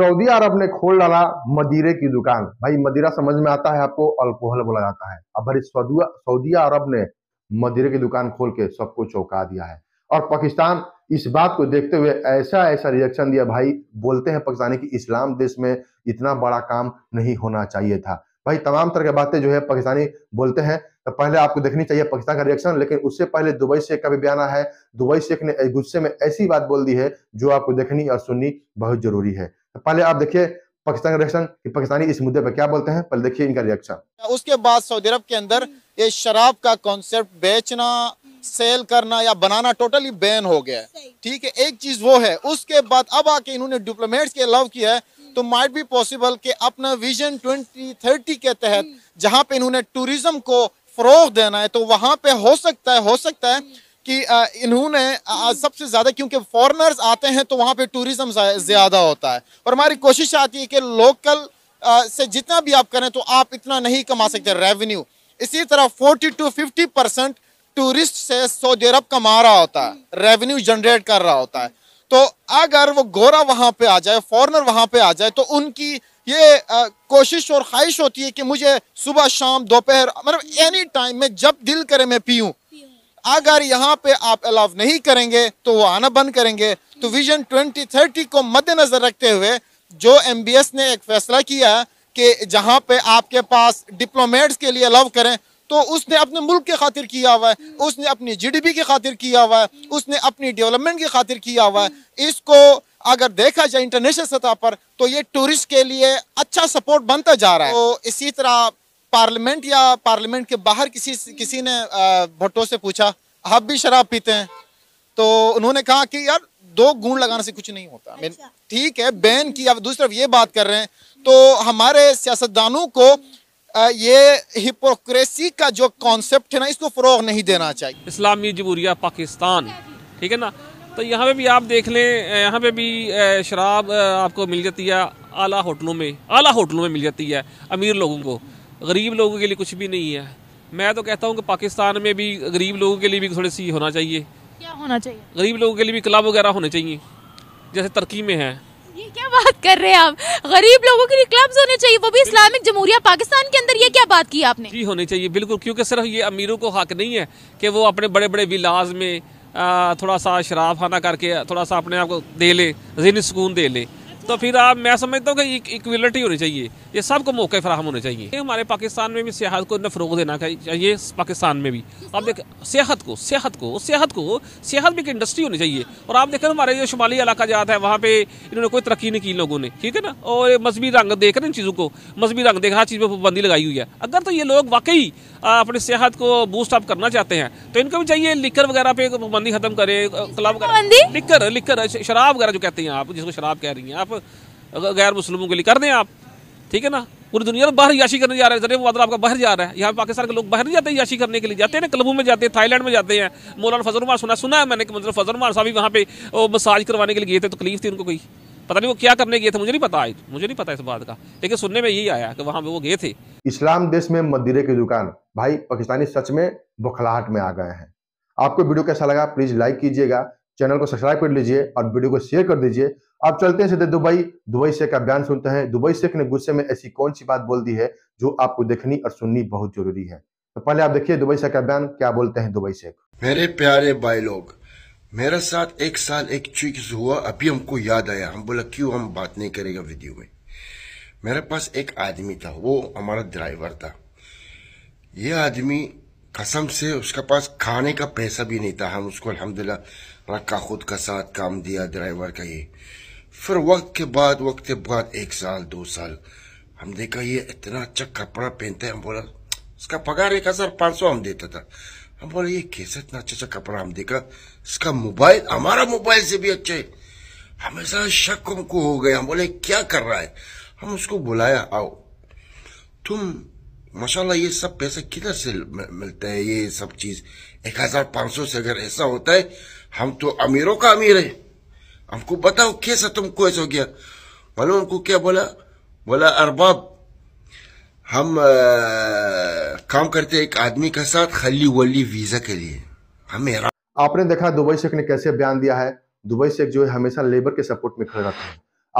Saudi अरब ने खोल डाला मदीरे की दुकान भाई मदीरा समझ में आता है आपको अल्कोहल बोला जाता है अब भाई सऊदी अरब ने मदीरे की दुकान खोल के सबको चौंका दिया है और पाकिस्तान इस बात को देखते हुए ऐसा ऐसा रिएक्शन दिया भाई बोलते हैं पाकिस्तानी कि इस्लाम देश में इतना बड़ा काम नहीं होना चाहिए था भाई तमाम तरह की बातें जो है पाकिस्तानी बोलते हैं तो पहले आपको देखनी चाहिए पाकिस्तान का रिएक्शन लेकिन उससे पहले दुबई शेख का भी बयान है दुबई शेख ने गुस्से में ऐसी बात बोल दी है जो आपको देखनी और सुननी बहुत जरूरी है तो पहले आप देखिए पाकिस्तान का रिएक्शन कि पाकिस्तानी इस मुद्दे पर क्या बोलते हैं पहले देखिए इनका रिएक्शन उसके बाद सऊदी अरब के अंदर ये शराब का कॉन्सेप्ट बेचना सेल करना या बनाना टोटली बैन हो गया है ठीक है एक चीज वो है उसके बाद अब आके इन्होंने डिप्लोमेट्स के अलाव किया है तो माइट बी पॉसिबल कि अपना विजन 2030 के तहत हम्म। जहां पे इन्होंने टूरिज्म को फरोग देना है तो वहां पे हो सकता है हो सकता है कि इन्होंने सबसे ज़्यादा क्योंकि फॉरेनर्स आते हैं तो वहाँ पे टूरिज़्म ज़्यादा होता है और हमारी कोशिश आती है कि लोकल से जितना भी आप करें तो आप इतना नहीं कमा सकते रेवेन्यू इसी तरह 40 टू 50 परसेंट टूरिस्ट से सऊदी अरब कमा रहा होता है रेवेन्यू जनरेट कर रहा होता है तो अगर वो गोरा वहाँ पे आ जाए फॉरनर वहाँ पे आ जाए तो उनकी ये आ, कोशिश और ख्वाहिश होती है कि मुझे सुबह शाम दोपहर मतलब एनी टाइम में जब दिल करे मैं पीऊँ अगर यहाँ पे आप अलाव नहीं करेंगे तो वो आना बंद करेंगे तो विजन 2030 को मद्देनजर रखते हुए जो एम ने एक फैसला किया कि जहाँ पे आपके पास डिप्लोमेट्स के लिए अलाव करें तो उसने अपने मुल्क की खातिर किया हुआ है उसने अपनी जीडीपी की खातिर किया हुआ है उसने अपनी डेवलपमेंट की खातिर किया हुआ है इसको अगर देखा जाए इंटरनेशनल सतह पर तो ये टूरिस्ट के लिए अच्छा सपोर्ट बनता जा रहा है तो इसी तरह पार्लियामेंट या पार्लियामेंट के बाहर किसी किसी ने भट्टो से पूछा आप भी शराब पीते हैं तो उन्होंने कहा कि यार दो गुण लगाने से कुछ नहीं होता अच्छा। ठीक अच्छा। है बैन की आप दूसरी तरफ ये बात कर रहे हैं तो हमारे सियासतदानों को ये हिपोक्रेसी का जो कॉन्सेप्ट है ना इसको फ़रोग नहीं देना चाहिए इस्लामी जमहूरिया पाकिस्तान ठीक है ना तो यहाँ पे भी आप देख लें यहाँ पे भी शराब आपको मिल जाती है आला होटलों में आला होटलों में मिल जाती है अमीर लोगों को गरीब लोगों के लिए कुछ भी नहीं है मैं तो कहता हूँ कि पाकिस्तान में भी गरीब लोगों के लिए भी थोड़ी सी होना चाहिए क्या होना चाहिए गरीब लोगों के लिए भी क्लब वगैरह होने चाहिए जैसे तुर्की में है ये क्या बात कर रहे हैं आप गरीब लोगों के लिए क्लब्स होने चाहिए वो भी इस्लामिक जमहूरिया पाकिस्तान के अंदर ये क्या बात की आपने जी होने चाहिए बिल्कुल क्योंकि सिर्फ ये अमीरों को हक नहीं है कि वो अपने बड़े बड़े विलाज में थोड़ा सा शराब खाना करके थोड़ा सा अपने आप को दे लें जहनी सुकून दे लें तो फिर आप मैं समझता हूँ कि इक्वलिटी होनी चाहिए ये सबको मौके फराहम होने चाहिए हमारे पाकिस्तान में भी सियाहत को इतना फ़रोग देना चाहिए पाकिस्तान में भी आप देख सेहत को सेहत को सेहत को सेहत भी एक इंडस्ट्री होनी चाहिए और आप देखें हमारे जो शुमाली इलाका जाता है वहाँ पे इन्होंने कोई तरक्की नहीं की लोगों ने ठीक है ना और मजहबी रंग देख रहे इन चीज़ों को मजहबी रंग देख हर चीज़ पर पाबंदी लगाई हुई है अगर तो ये लोग वाकई अपनी सेहत को बूस्ट अप करना चाहते हैं तो इनको भी चाहिए लिकर वगैरह पे पाबंदी खत्म करें क्लब लिकर लिकर शराब वगैरह जो कहते हैं आप जिसको शराब कह रही हैं आप गैर मुस्लिमों के लिए कर दें आप ठीक है ना पूरी दुनिया में बाहर याशी करने जा रहे हैं जरिए वादल मतलब आपका बाहर जा रहा है यहाँ पाकिस्तान के लोग बाहर नहीं जाते हैं याशी करने के लिए जाते हैं ना क्लबों में जाते हैं थाईलैंड में जाते हैं मौलाना फजलमार सुना सुना है मैंने कि मतलब फजलमार साहब वहाँ पे वो मसाज करवाने के लिए गए थे तो तकलीफ थी उनको कोई पता नहीं वो क्या करने गए थे मुझे नहीं पता आज मुझे नहीं पता इस बात का लेकिन सुनने में यही आया कि वहाँ पे वो गए थे इस्लाम देश में मदिरे की दुकान भाई पाकिस्तानी सच में बुखलाहट में आ गए हैं आपको वीडियो कैसा लगा प्लीज लाइक कीजिएगा चैनल को सब्सक्राइब कर लीजिए और वीडियो को शेयर कर दीजिए आप चलते हैं सीधे दुबई दुबई शेख का बयान सुनते हैं दुबई शेख ने गुस्से में ऐसी कौन सी बात बोल दी है जो आपको देखनी और सुननी बहुत जरूरी है तो पहले आप देखिए दुबई शेख का बयान क्या बोलते हैं दुबई शेख मेरे प्यारे भाई लोग मेरे साथ एक साल एक चीज हुआ अभी हमको याद आया हम बोला क्यों हम बात नहीं करेगा वीडियो में मेरे पास एक आदमी था वो हमारा ड्राइवर था ये आदमी कसम से उसके पास खाने का पैसा भी नहीं था हम उसको अल्हम्दुलिल्लाह रखा खुद का साथ काम दिया ड्राइवर का ये फिर वक्त के बाद वक्त के बाद एक साल दो साल हम देखा ये इतना अच्छा कपड़ा पहनते हम बोला इसका पगार एक हजार पांच सौ हम देता था हम बोला ये कैसे इतना अच्छा अच्छा कपड़ा हम देखा इसका मोबाइल हमारा मोबाइल से भी अच्छा है हमेशा शक हमको हो गया हम बोले क्या कर रहा है हम उसको बुलाया आओ तुम माशाल्लाह ये सब पैसे किधर से मिलता है ये सब चीज एक हजार पांच सौ से अगर ऐसा होता है हम तो अमीरों का अमीर है हमको बताओ कैसा तुमको ऐसा हो गया मैंने उनको क्या बोला बोला अरबाब हम आ, काम करते एक आदमी के साथ खली वली वीजा के लिए हमें आपने देखा दुबई शेख ने कैसे बयान दिया है दुबई शेख जो है हमेशा लेबर के सपोर्ट में खड़े रहते हैं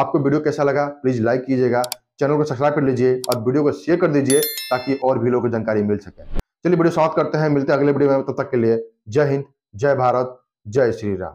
आपको वीडियो कैसा लगा प्लीज लाइक कीजिएगा चैनल को सब्सक्राइब कर लीजिए और वीडियो को शेयर कर दीजिए ताकि और भी लोगों को जानकारी मिल सके चलिए वीडियो स्वागत करते हैं मिलते हैं अगले वीडियो में तब तक के लिए जय हिंद जय भारत जय श्री राम